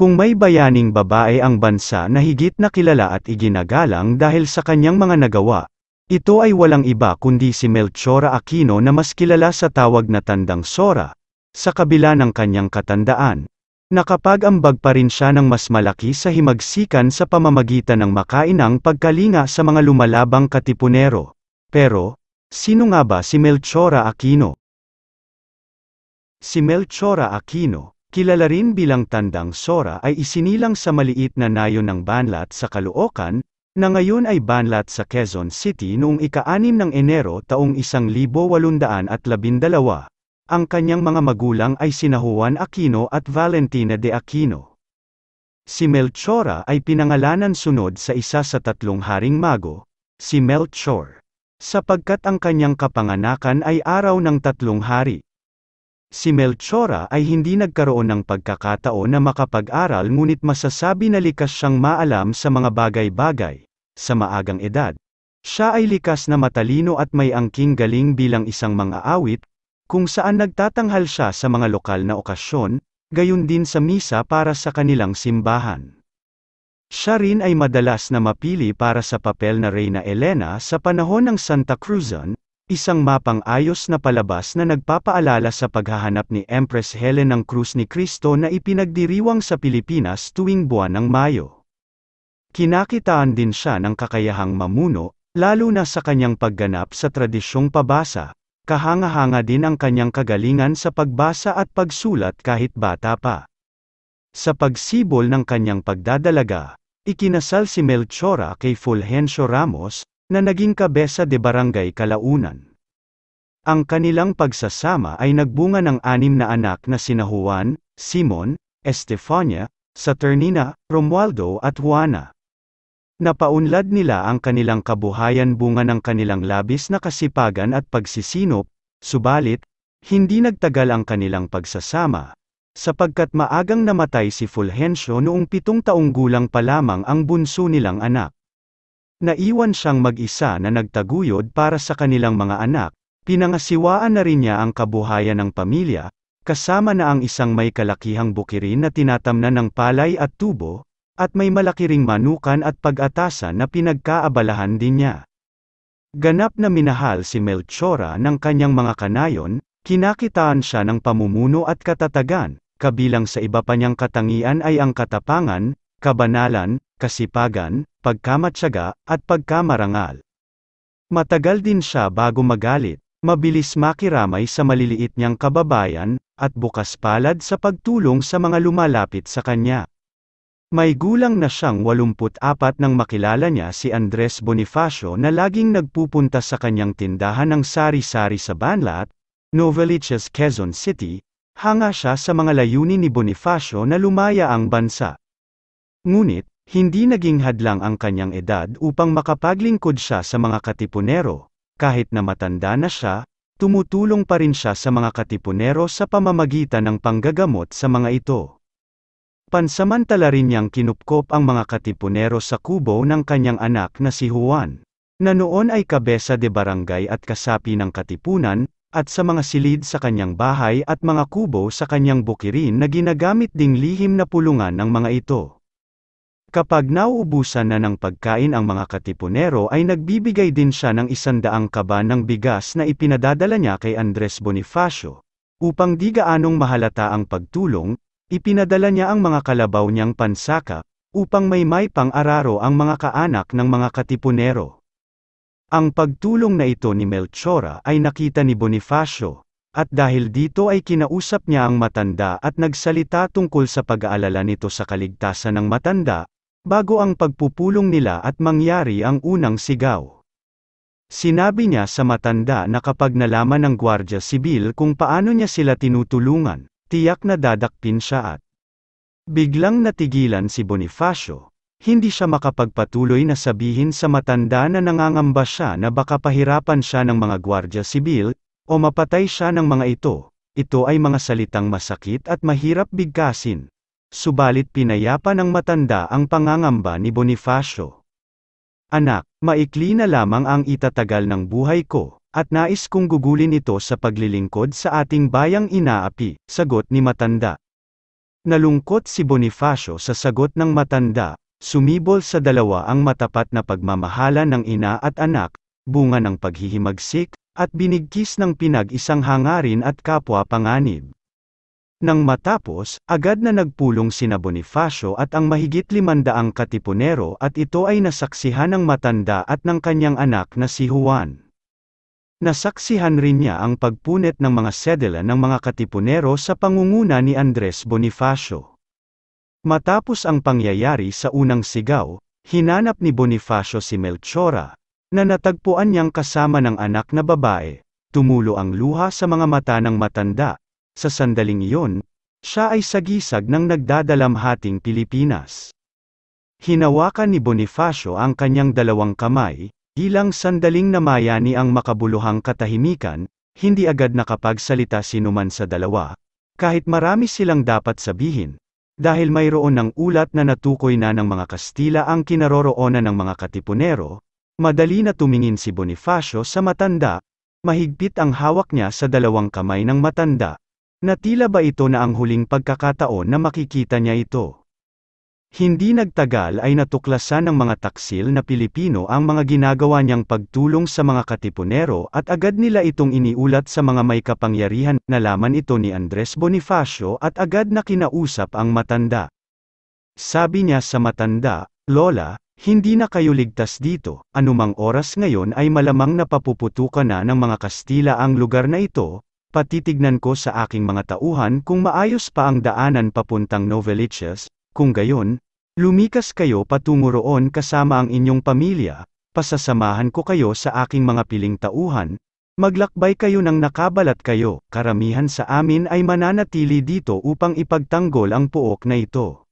Kung may bayaning babae ang bansa na higit na kilala at iginagalang dahil sa kanyang mga nagawa, ito ay walang iba kundi si Melchora Aquino na mas kilala sa tawag na Tandang Sora, sa kabila ng kanyang katandaan. Nakapag-ambag pa rin siya ng mas malaki sa himagsikan sa pamamagitan ng makainang pagkalinga sa mga lumalabang katipunero. Pero, sino nga ba si Melchora Aquino? Si Melchora Aquino, Kilala rin bilang Tandang Sora ay isinilang sa maliit na nayon ng Banlat sa Caloocan, na ngayon ay banlat sa Quezon City noong ika-6 ng Enero taong 1812. Ang kanyang mga magulang ay sina Juan Aquino at Valentina de Aquino. Si Melchora ay pinangalanan sunod sa isa sa tatlong haring mago, si Melchor. Sapagkat ang kanyang kapanganakan ay araw ng tatlong hari. Si Melchora ay hindi nagkaroon ng pagkakataon na makapag-aral ngunit masasabi na likas siyang maalam sa mga bagay-bagay. Sa maagang edad, siya ay likas na matalino at may angking galing bilang isang mga awit, kung saan nagtatanghal siya sa mga lokal na okasyon, gayon din sa misa para sa kanilang simbahan. Siya rin ay madalas na mapili para sa papel na Reyna Elena sa panahon ng Santa Cruzan, Isang mapang ayos na palabas na nagpapaalala sa paghahanap ni Empress Helen ng Cruz ni Cristo na ipinagdiriwang sa Pilipinas tuwing buwan ng Mayo. Kinakitaan din siya ng kakayahang mamuno, lalo na sa kanyang pagganap sa tradisyong pabasa. Kahanga-hanga din ang kanyang kagalingan sa pagbasa at pagsulat kahit bata pa. Sa pagsibol ng kanyang pagdadalaga, ikinasal si Melchora kay Fulgencio Ramos, na naging kabesa de barangay Kalaunan. Ang kanilang pagsasama ay nagbunga ng anim na anak na sina Juan, Simon, Estefania, Saturnina, Romualdo at Juana. Napaunlad nila ang kanilang kabuhayan bunga ng kanilang labis na kasipagan at pagsisinop, subalit, hindi nagtagal ang kanilang pagsasama, sapagkat maagang namatay si Fulgencio noong pitong taong gulang pa lamang ang bunso nilang anak. Naiwan siyang mag-isa na nagtaguyod para sa kanilang mga anak, pinangasiwaan na rin niya ang kabuhayan ng pamilya, kasama na ang isang may kalakihang bukirin na tinatamnan ng palay at tubo, at may malaki manukan at pag-atasan na pinagkaabalahan din niya. Ganap na minahal si Melchora ng kanyang mga kanayon, kinakitaan siya ng pamumuno at katatagan, kabilang sa iba pa niyang katangian ay ang katapangan, kabanalan, kasipagan, pagkamatsaga, at pagkamarangal. Matagal din siya bago magalit, mabilis makiramay sa maliliit niyang kababayan, at bukas palad sa pagtulong sa mga lumalapit sa kanya. May gulang na siyang 84 nang makilala niya si Andres Bonifacio na laging nagpupunta sa kanyang tindahan ng sari-sari sa Banlat, Novaliches, Quezon City, hanga siya sa mga layunin ni Bonifacio na lumaya ang bansa. Ngunit, hindi naging hadlang ang kanyang edad upang makapaglingkod siya sa mga katipunero, kahit na matanda na siya, tumutulong pa rin siya sa mga katipunero sa pamamagitan ng panggagamot sa mga ito. Pansamantala rin niyang kinupkop ang mga katipunero sa kubo ng kanyang anak na si Juan, na noon ay kabesa de barangay at kasapi ng katipunan, at sa mga silid sa kanyang bahay at mga kubo sa kanyang bukirin na ginagamit ding lihim na pulungan ng mga ito. Kapag nauubusan na ng pagkain ang mga katipunero ay nagbibigay din siya ng isandaang kaba ng bigas na ipinadadala niya kay Andres Bonifacio. Upang di gaanong mahalata ang pagtulong, ipinadala niya ang mga kalabaw niyang pansaka, upang may may pang-araro ang mga kaanak ng mga katipunero. Ang pagtulong na ito ni Melchora ay nakita ni Bonifacio, at dahil dito ay kinausap niya ang matanda at nagsalita tungkol sa pag-aalala nito sa kaligtasan ng matanda, Bago ang pagpupulong nila at mangyari ang unang sigaw. Sinabi niya sa matanda na kapag nalaman ng Gwardiya Sibil kung paano niya sila tinutulungan, tiyak na dadakpin siya at biglang natigilan si Bonifacio, hindi siya makapagpatuloy na sabihin sa matanda na nangangamba siya na baka pahirapan siya ng mga Gwardiya Sibil, o mapatay siya ng mga ito, ito ay mga salitang masakit at mahirap bigkasin, subalit pinayapa ng matanda ang pangangamba ni Bonifacio. Anak, maikli na lamang ang itatagal ng buhay ko, at nais kong gugulin ito sa paglilingkod sa ating bayang inaapi, sagot ni matanda. Nalungkot si Bonifacio sa sagot ng matanda, sumibol sa dalawa ang matapat na pagmamahala ng ina at anak, bunga ng paghihimagsik, at binigkis ng pinag-isang hangarin at kapwa panganib. Nang matapos, agad na nagpulong sina Bonifacio at ang mahigit limandaang katipunero at ito ay nasaksihan ng matanda at ng kanyang anak na si Juan. Nasaksihan rin niya ang pagpunit ng mga sedela ng mga katipunero sa pangunguna ni Andres Bonifacio. Matapos ang pangyayari sa unang sigaw, hinanap ni Bonifacio si Melchora, na natagpuan niyang kasama ng anak na babae, tumulo ang luha sa mga mata ng matanda, sa sandaling iyon, siya ay sagisag ng nagdadalamhating Pilipinas. Hinawakan ni Bonifacio ang kanyang dalawang kamay, ilang sandaling namayani ang makabuluhang katahimikan, hindi agad nakapagsalita sinuman sa dalawa, kahit marami silang dapat sabihin, dahil mayroon ng ulat na natukoy na ng mga Kastila ang kinaroroonan ng mga katipunero, madali na tumingin si Bonifacio sa matanda, Mahigpit ang hawak niya sa dalawang kamay ng matanda, Natila ba ito na ang huling pagkakataon na makikita niya ito? Hindi nagtagal ay natuklasan ng mga taksil na Pilipino ang mga ginagawa niyang pagtulong sa mga katipunero at agad nila itong iniulat sa mga may kapangyarihan. Nalaman ito ni Andres Bonifacio at agad na kinausap ang matanda. Sabi niya sa matanda, Lola, hindi na kayo ligtas dito, anumang oras ngayon ay malamang napapuputukan na ng mga Kastila ang lugar na ito, Patitignan ko sa aking mga tauhan kung maayos pa ang daanan papuntang Noveliches, kung gayon, lumikas kayo patungo roon kasama ang inyong pamilya, pasasamahan ko kayo sa aking mga piling tauhan, maglakbay kayo ng nakabalat kayo, karamihan sa amin ay mananatili dito upang ipagtanggol ang puok na ito.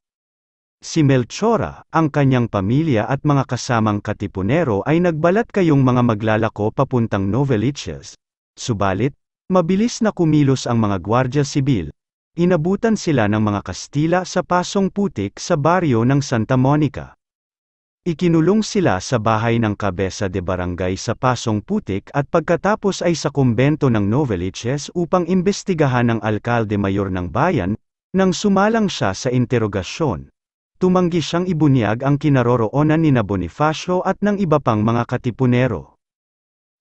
Si Melchora, ang kanyang pamilya at mga kasamang katipunero ay nagbalat kayong mga maglalako papuntang Noveliches, subalit, Mabilis na kumilos ang mga gwardya sibil. Inabutan sila ng mga Kastila sa Pasong Putik sa baryo ng Santa Monica. Ikinulong sila sa bahay ng Cabeza de Barangay sa Pasong Putik at pagkatapos ay sa kumbento ng Noveliches upang imbestigahan ng alkalde mayor ng bayan, nang sumalang siya sa interogasyon. Tumanggi siyang ibunyag ang kinaroroonan ni na Bonifacio at ng iba pang mga katipunero.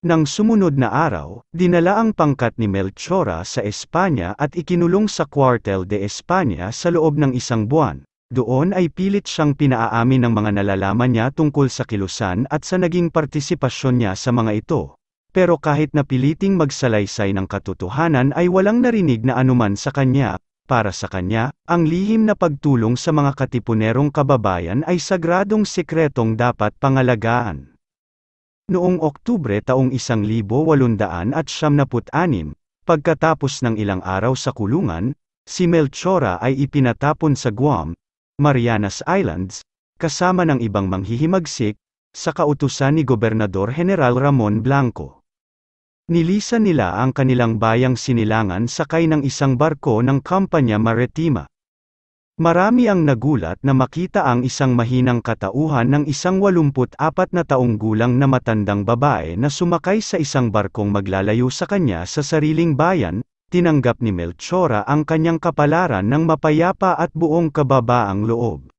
Nang sumunod na araw, dinala ang pangkat ni Melchora sa Espanya at ikinulong sa Cuartel de España sa loob ng isang buwan. Doon ay pilit siyang pinaaamin ng mga nalalaman niya tungkol sa kilusan at sa naging partisipasyon niya sa mga ito. Pero kahit napiliting magsalaysay ng katotohanan ay walang narinig na anuman sa kanya, para sa kanya, ang lihim na pagtulong sa mga katipunerong kababayan ay sagradong sikretong dapat pangalagaan. Noong Oktubre taong 1876, pagkatapos ng ilang araw sa kulungan, si Melchora ay ipinatapon sa Guam, Marianas Islands, kasama ng ibang manghihimagsik, sa kautusan ni Gobernador General Ramon Blanco. Nilisan nila ang kanilang bayang sinilangan sakay ng isang barko ng Kampanya Maritima. Marami ang nagulat na makita ang isang mahinang katauhan ng isang 84 na taong gulang na matandang babae na sumakay sa isang barkong maglalayo sa kanya sa sariling bayan, tinanggap ni Melchora ang kanyang kapalaran ng mapayapa at buong kababaang loob.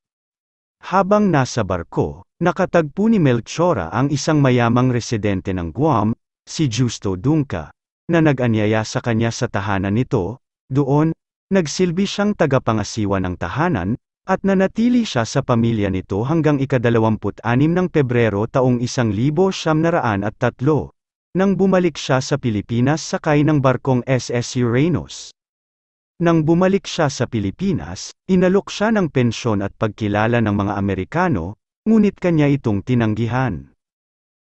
Habang nasa barko, nakatagpo ni Melchora ang isang mayamang residente ng Guam, si Justo Dunca, na nag-anyaya sa kanya sa tahanan nito, doon, nagsilbi siyang tagapangasiwa ng tahanan, at nanatili siya sa pamilya nito hanggang ikadalawamput anim ng Pebrero taong isang libo at tatlo, nang bumalik siya sa Pilipinas sakay ng barkong SS Uranus. Nang bumalik siya sa Pilipinas, inalok siya ng pensyon at pagkilala ng mga Amerikano, ngunit kanya itong tinanggihan.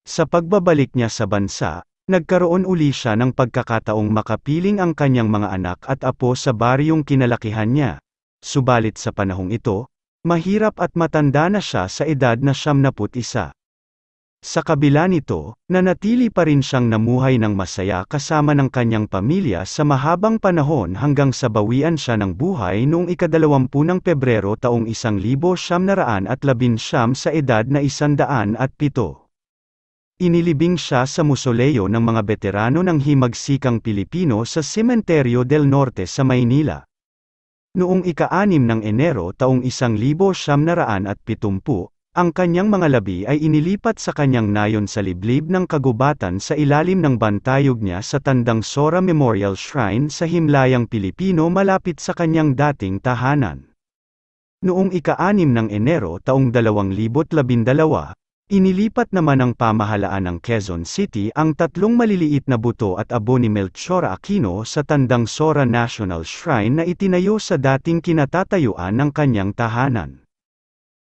Sa pagbabalik niya sa bansa, Nagkaroon uli siya ng pagkakataong makapiling ang kanyang mga anak at apo sa baryong kinalakihan niya. Subalit sa panahong ito, mahirap at matanda na siya sa edad na siyamnaput isa. Sa kabila nito, nanatili pa rin siyang namuhay ng masaya kasama ng kanyang pamilya sa mahabang panahon hanggang sa bawian siya ng buhay noong ikadalawampu ng Pebrero taong isang libo siyam naraan at labin siyam sa edad na isandaan at pito. Inilibing siya sa musoleo ng mga veterano ng himagsikang Pilipino sa Cementerio del Norte sa Maynila. Noong ika-6 ng Enero taong 1970, ang kanyang mga labi ay inilipat sa kanyang nayon sa liblib ng kagubatan sa ilalim ng bantayog niya sa Tandang Sora Memorial Shrine sa Himlayang Pilipino malapit sa kanyang dating tahanan. Noong ika-6 ng Enero taong 2012, Inilipat naman ng pamahalaan ng Quezon City ang tatlong maliliit na buto at abo ni Melchora Aquino sa Tandang Sora National Shrine na itinayo sa dating kinatatayuan ng kanyang tahanan.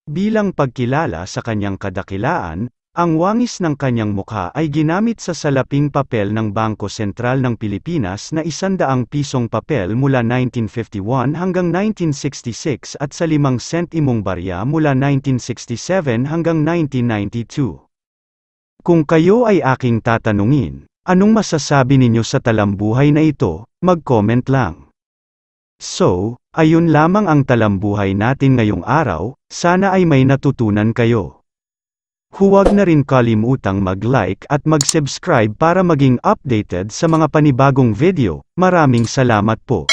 Bilang pagkilala sa kanyang kadakilaan, ang wangis ng kanyang mukha ay ginamit sa salaping papel ng Bangko Sentral ng Pilipinas na isandaang pisong papel mula 1951 hanggang 1966 at sa limang sentimong barya mula 1967 hanggang 1992. Kung kayo ay aking tatanungin, anong masasabi ninyo sa talambuhay na ito, mag-comment lang. So, ayun lamang ang talambuhay natin ngayong araw, sana ay may natutunan kayo. Huwag na rin kalimutang mag-like at mag-subscribe para maging updated sa mga panibagong video. Maraming salamat po.